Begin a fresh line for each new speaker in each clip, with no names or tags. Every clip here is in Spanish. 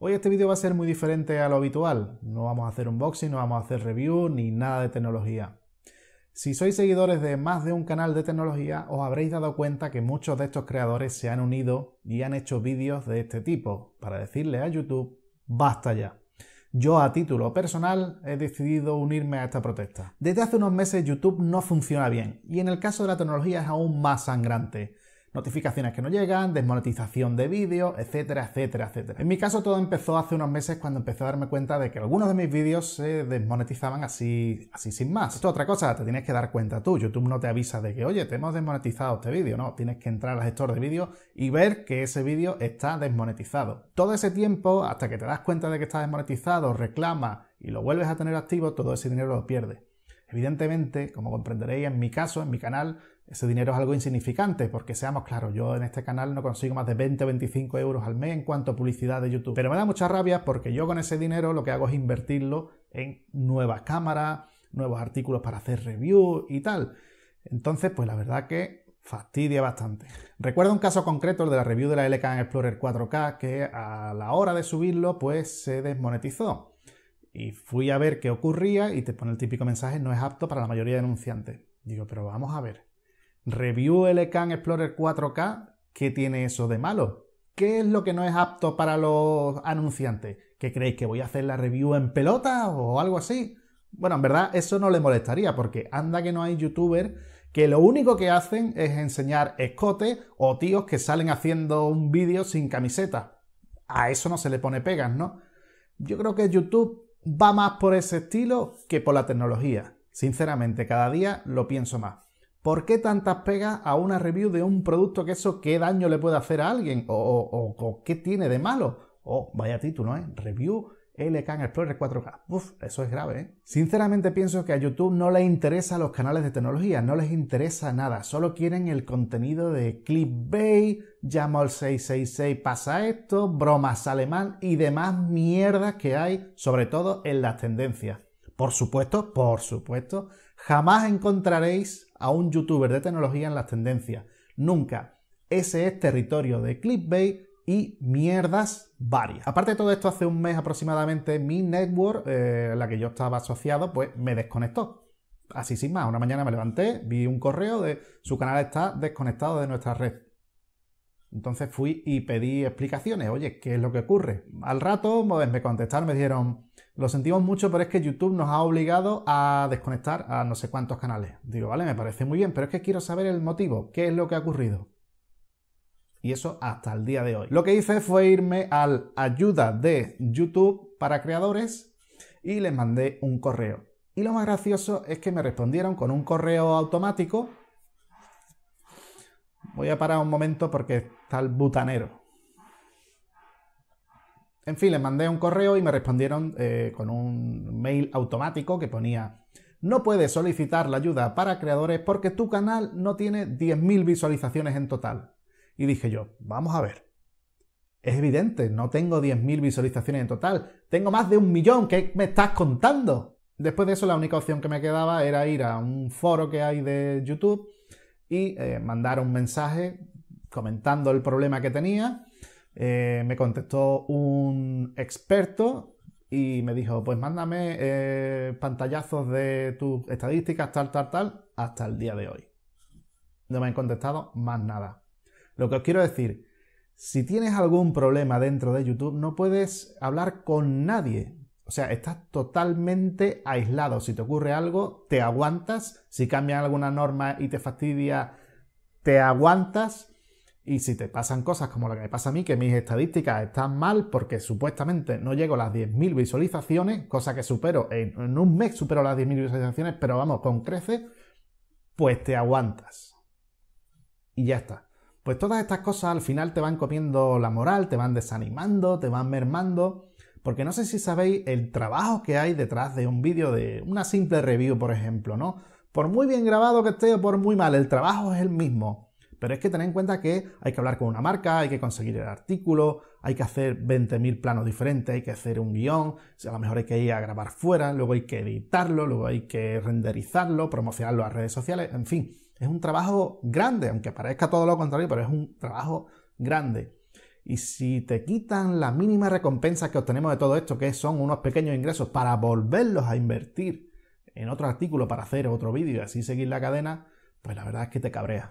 Hoy este vídeo va a ser muy diferente a lo habitual. No vamos a hacer unboxing, no vamos a hacer review ni nada de tecnología. Si sois seguidores de más de un canal de tecnología, os habréis dado cuenta que muchos de estos creadores se han unido y han hecho vídeos de este tipo para decirle a YouTube, basta ya. Yo a título personal he decidido unirme a esta protesta. Desde hace unos meses YouTube no funciona bien y en el caso de la tecnología es aún más sangrante notificaciones que no llegan, desmonetización de vídeos, etcétera, etcétera, etcétera. En mi caso todo empezó hace unos meses cuando empecé a darme cuenta de que algunos de mis vídeos se desmonetizaban así, así sin más. Esto es otra cosa, te tienes que dar cuenta tú. YouTube no te avisa de que, oye, te hemos desmonetizado este vídeo, no. Tienes que entrar al gestor de vídeos y ver que ese vídeo está desmonetizado. Todo ese tiempo, hasta que te das cuenta de que está desmonetizado, reclama y lo vuelves a tener activo, todo ese dinero lo pierdes. Evidentemente, como comprenderéis, en mi caso, en mi canal, ese dinero es algo insignificante, porque seamos claros, yo en este canal no consigo más de 20 o 25 euros al mes en cuanto a publicidad de YouTube. Pero me da mucha rabia porque yo con ese dinero lo que hago es invertirlo en nuevas cámaras, nuevos artículos para hacer reviews y tal. Entonces, pues la verdad que fastidia bastante. Recuerdo un caso concreto, el de la review de la LKN Explorer 4K, que a la hora de subirlo, pues se desmonetizó. Y fui a ver qué ocurría y te pone el típico mensaje, no es apto para la mayoría de denunciantes. Digo, pero vamos a ver, Review LCAN Explorer 4K, ¿qué tiene eso de malo? ¿Qué es lo que no es apto para los anunciantes? ¿Qué creéis que voy a hacer la review en pelota o algo así? Bueno, en verdad eso no le molestaría porque anda que no hay youtubers que lo único que hacen es enseñar escote o tíos que salen haciendo un vídeo sin camiseta. A eso no se le pone pegas, ¿no? Yo creo que YouTube va más por ese estilo que por la tecnología. Sinceramente, cada día lo pienso más. ¿Por qué tantas pegas a una review de un producto que eso qué daño le puede hacer a alguien? ¿O, qué tiene de malo? O vaya título, ¿eh? Review LK Explorer 4K. Uf, eso es grave, ¿eh? Sinceramente pienso que a YouTube no le interesa los canales de tecnología, no les interesa nada, solo quieren el contenido de clickbait, llamo al 666, pasa esto, bromas alemán y demás mierdas que hay, sobre todo en las tendencias. Por supuesto, por supuesto, Jamás encontraréis a un youtuber de tecnología en las tendencias. Nunca. Ese es territorio de clickbait y mierdas varias. Aparte de todo esto, hace un mes aproximadamente mi network, eh, la que yo estaba asociado, pues me desconectó. Así sin más, una mañana me levanté, vi un correo de su canal está desconectado de nuestra red. Entonces fui y pedí explicaciones, oye, ¿qué es lo que ocurre? Al rato pues, me contestaron, me dijeron, lo sentimos mucho, pero es que YouTube nos ha obligado a desconectar a no sé cuántos canales. Digo, vale, me parece muy bien, pero es que quiero saber el motivo, qué es lo que ha ocurrido. Y eso hasta el día de hoy. Lo que hice fue irme al ayuda de YouTube para creadores y les mandé un correo. Y lo más gracioso es que me respondieron con un correo automático. Voy a parar un momento porque tal butanero. En fin, les mandé un correo y me respondieron eh, con un mail automático que ponía, no puedes solicitar la ayuda para creadores porque tu canal no tiene 10.000 visualizaciones en total. Y dije yo, vamos a ver. Es evidente, no tengo 10.000 visualizaciones en total, tengo más de un millón, ¿qué me estás contando? Después de eso la única opción que me quedaba era ir a un foro que hay de YouTube y eh, mandar un mensaje comentando el problema que tenía. Eh, me contestó un experto y me dijo, pues mándame eh, pantallazos de tus estadísticas, tal, tal, tal, hasta el día de hoy. No me han contestado más nada. Lo que os quiero decir, si tienes algún problema dentro de YouTube, no puedes hablar con nadie. O sea, estás totalmente aislado. Si te ocurre algo, te aguantas. Si cambian alguna norma y te fastidia, te aguantas. Y si te pasan cosas como la que me pasa a mí, que mis estadísticas están mal porque supuestamente no llego a las 10.000 visualizaciones, cosa que supero, en, un mes supero las 10.000 visualizaciones, pero vamos, con Crece, pues te aguantas. Y ya está. Pues todas estas cosas al final te van comiendo la moral, te van desanimando, te van mermando, porque no sé si sabéis el trabajo que hay detrás de un vídeo de una simple review, por ejemplo, ¿no? Por muy bien grabado que esté o por muy mal, el trabajo es el mismo pero es que tener en cuenta que hay que hablar con una marca, hay que conseguir el artículo, hay que hacer 20.000 planos diferentes, hay que hacer un guión, a lo mejor hay que ir a grabar fuera, luego hay que editarlo, luego hay que renderizarlo, promocionarlo a redes sociales, en fin, es un trabajo grande, aunque parezca todo lo contrario, pero es un trabajo grande. Y si te quitan la mínima recompensa que obtenemos de todo esto, que son unos pequeños ingresos para volverlos a invertir en otro artículo para hacer otro vídeo y así seguir la cadena, pues la verdad es que te cabreas.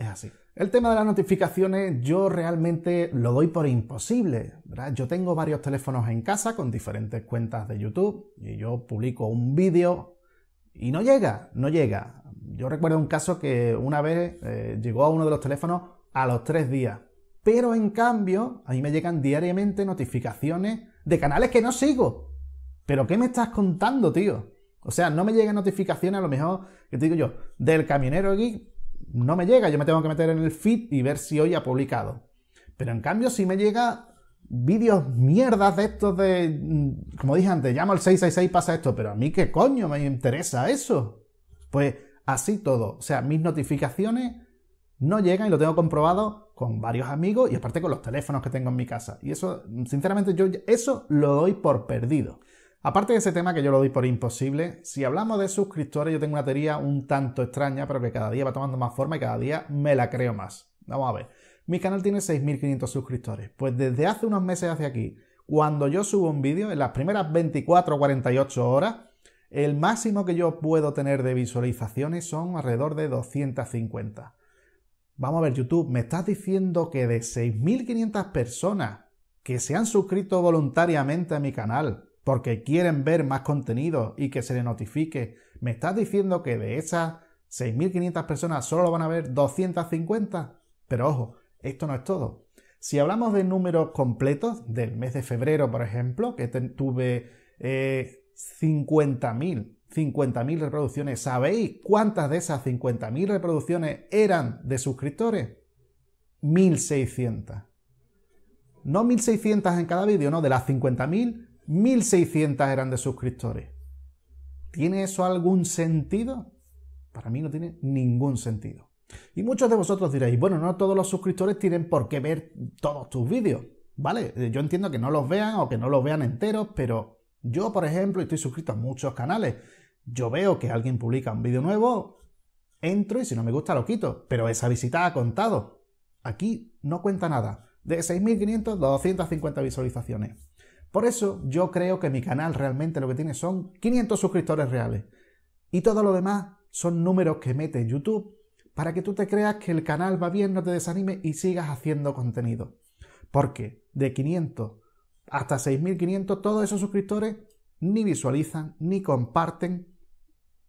Es así. El tema de las notificaciones yo realmente lo doy por imposible. ¿verdad? Yo tengo varios teléfonos en casa con diferentes cuentas de YouTube y yo publico un vídeo y no llega, no llega. Yo recuerdo un caso que una vez eh, llegó a uno de los teléfonos a los tres días. Pero en cambio, a mí me llegan diariamente notificaciones de canales que no sigo. ¿Pero qué me estás contando, tío? O sea, no me llegan notificaciones, a lo mejor, que te digo yo, del camionero geek no me llega, yo me tengo que meter en el feed y ver si hoy ha publicado. Pero en cambio, si me llega vídeos mierdas de estos de, mm, como dije antes, llamo al 666 pasa esto, pero a mí qué coño me interesa eso. Pues así todo, o sea, mis notificaciones no llegan y lo tengo comprobado con varios amigos y aparte con los teléfonos que tengo en mi casa. Y eso, sinceramente, yo eso lo doy por perdido. Aparte de ese tema que yo lo doy por imposible, si hablamos de suscriptores, yo tengo una teoría un tanto extraña, pero que cada día va tomando más forma y cada día me la creo más. Vamos a ver. Mi canal tiene 6.500 suscriptores. Pues desde hace unos meses hacia aquí, cuando yo subo un vídeo, en las primeras 24 o 48 horas, el máximo que yo puedo tener de visualizaciones son alrededor de 250. Vamos a ver, YouTube, me estás diciendo que de 6.500 personas que se han suscrito voluntariamente a mi canal, porque quieren ver más contenido y que se les notifique. ¿Me estás diciendo que de esas 6.500 personas solo van a ver 250? Pero ojo, esto no es todo. Si hablamos de números completos del mes de febrero, por ejemplo, que tuve 50.000 eh, 50.000 reproducciones. ¿Sabéis cuántas de esas 50.000 reproducciones eran de suscriptores? 1.600. No 1.600 en cada vídeo, no, de las 50.000, 1.600 eran de suscriptores. ¿Tiene eso algún sentido? Para mí no tiene ningún sentido. Y muchos de vosotros diréis, bueno, no todos los suscriptores tienen por qué ver todos tus vídeos, ¿vale? Eh, yo entiendo que no los vean o que no los vean enteros, pero yo, por ejemplo, estoy suscrito a muchos canales. Yo veo que alguien publica un vídeo nuevo, entro y si no me gusta lo quito, pero esa visita ha contado. Aquí no cuenta nada. De 6.500, 250 visualizaciones. Por eso yo creo que mi canal realmente lo que tiene son 500 suscriptores reales. Y todo lo demás son números que mete YouTube para que tú te creas que el canal va bien, no te desanime y sigas haciendo contenido. Porque de 500 hasta 6.500, todos esos suscriptores ni visualizan, ni comparten,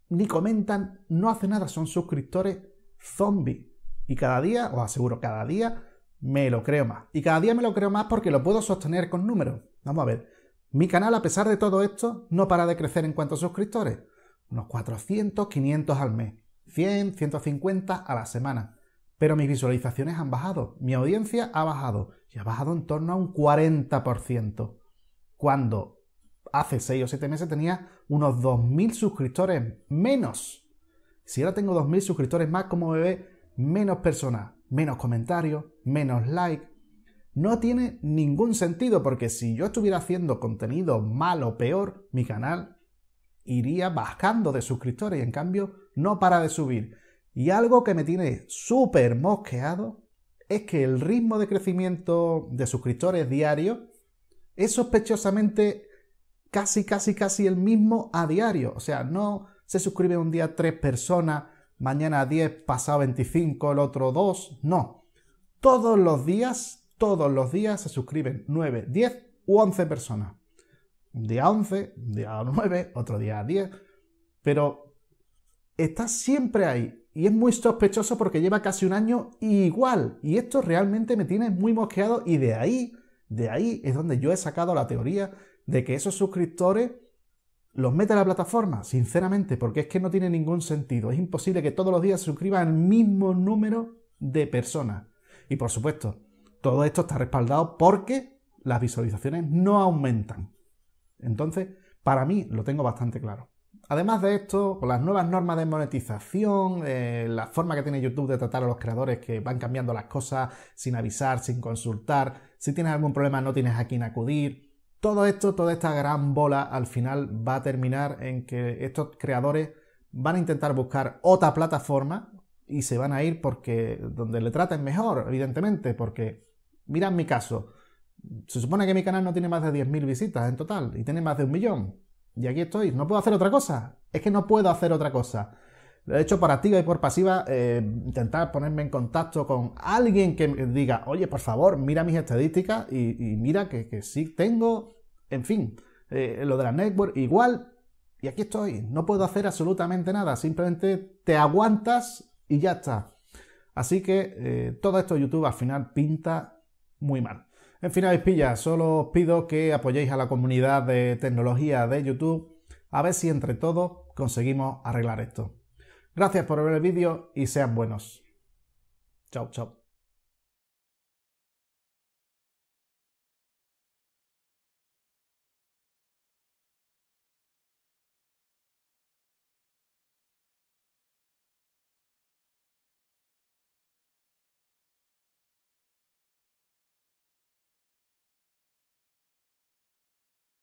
ni comentan, no hacen nada, son suscriptores zombies. Y cada día, os aseguro, cada día me lo creo más. Y cada día me lo creo más porque lo puedo sostener con números. Vamos a ver. Mi canal, a pesar de todo esto, no para de crecer en cuanto a suscriptores. Unos 400, 500 al mes. 100, 150 a la semana. Pero mis visualizaciones han bajado. Mi audiencia ha bajado. Y ha bajado en torno a un 40%. Cuando hace 6 o 7 meses tenía unos 2.000 suscriptores menos. Si ahora tengo 2.000 suscriptores más, como bebé, menos personas menos comentarios, menos like. No tiene ningún sentido porque si yo estuviera haciendo contenido mal o peor, mi canal iría bajando de suscriptores y en cambio no para de subir. Y algo que me tiene súper mosqueado es que el ritmo de crecimiento de suscriptores diario es sospechosamente casi, casi, casi el mismo a diario. O sea, no se suscribe un día tres personas mañana 10, pasado 25, el otro 2, no. Todos los días, todos los días se suscriben 9, 10 u 11 personas. Un día 11, un día 9, otro día 10, pero está siempre ahí. Y es muy sospechoso porque lleva casi un año igual. Y esto realmente me tiene muy mosqueado y de ahí, de ahí es donde yo he sacado la teoría de que esos suscriptores ¿Los mete a la plataforma? Sinceramente, porque es que no tiene ningún sentido. Es imposible que todos los días se suscriban el mismo número de personas. Y por supuesto, todo esto está respaldado porque las visualizaciones no aumentan. Entonces, para mí lo tengo bastante claro. Además de esto, con las nuevas normas de monetización, eh, la forma que tiene YouTube de tratar a los creadores que van cambiando las cosas sin avisar, sin consultar, si tienes algún problema no tienes a quién acudir, todo esto, toda esta gran bola al final va a terminar en que estos creadores van a intentar buscar otra plataforma y se van a ir porque donde le traten mejor, evidentemente, porque mirad mi caso. Se supone que mi canal no tiene más de 10.000 visitas en total y tiene más de un millón. Y aquí estoy, no puedo hacer otra cosa. Es que no puedo hacer otra cosa. De hecho, por activa y por pasiva, eh, intentar ponerme en contacto con alguien que me diga, oye, por favor, mira mis estadísticas y, mira que, sí tengo, en fin, eh, lo de la network igual. Y aquí estoy, no puedo hacer absolutamente nada, simplemente te aguantas y ya está. Así que eh, todo esto YouTube al final pinta muy mal. En fin, habéis pilla, solo os pido que apoyéis a la comunidad de tecnología de YouTube, a ver si entre todos conseguimos arreglar esto. Gracias por ver el vídeo y sean buenos. Chao, chao.